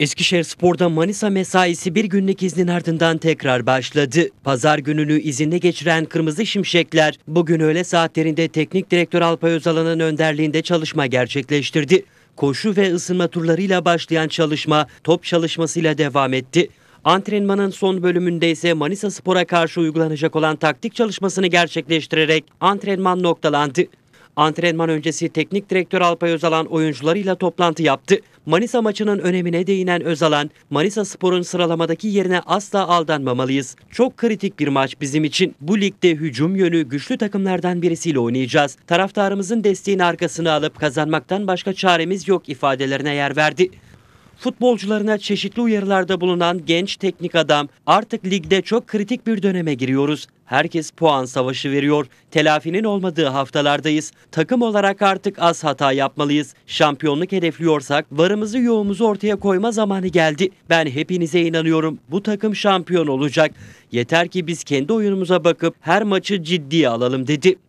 Eskişehir Spor'da Manisa mesaisi bir günlük iznin ardından tekrar başladı. Pazar gününü izinde geçiren Kırmızı Şimşekler bugün öğle saatlerinde Teknik Direktör Alpay Özalan'ın önderliğinde çalışma gerçekleştirdi. Koşu ve ısınma turlarıyla başlayan çalışma top çalışmasıyla devam etti. Antrenmanın son bölümünde ise Manisa Spor'a karşı uygulanacak olan taktik çalışmasını gerçekleştirerek antrenman noktalandı. Antrenman öncesi teknik direktör Alpay Özalan oyuncularıyla toplantı yaptı. Manisa maçının önemine değinen Özalan, Manisa Spor'un sıralamadaki yerine asla aldanmamalıyız. Çok kritik bir maç bizim için. Bu ligde hücum yönü güçlü takımlardan birisiyle oynayacağız. Taraftarımızın desteğini arkasına alıp kazanmaktan başka çaremiz yok ifadelerine yer verdi. Futbolcularına çeşitli uyarılarda bulunan genç teknik adam artık ligde çok kritik bir döneme giriyoruz. Herkes puan savaşı veriyor. Telafinin olmadığı haftalardayız. Takım olarak artık az hata yapmalıyız. Şampiyonluk hedefliyorsak varımızı yoğumuzu ortaya koyma zamanı geldi. Ben hepinize inanıyorum. Bu takım şampiyon olacak. Yeter ki biz kendi oyunumuza bakıp her maçı ciddiye alalım dedi.